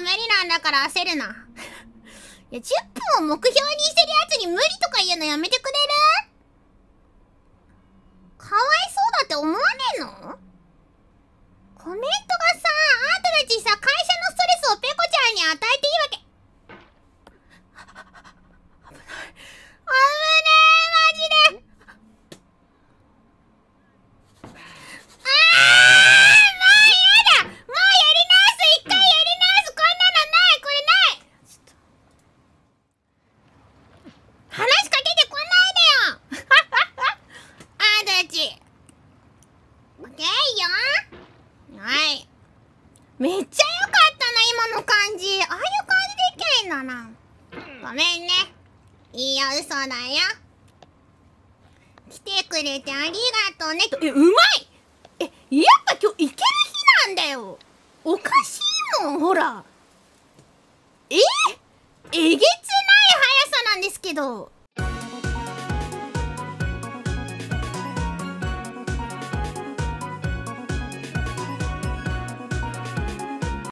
無理なんだから焦るな。いや、10分を目標にしてるやつに無理とか言うのやめてくれはいめっちゃ良かったな今の感じああいう感じでいけんだなごめんねいいよ嘘だよ来てくれてありがとうねえうまいえやっぱ今日いける日なんだよおかしいもんほらええげつない速さなんですけど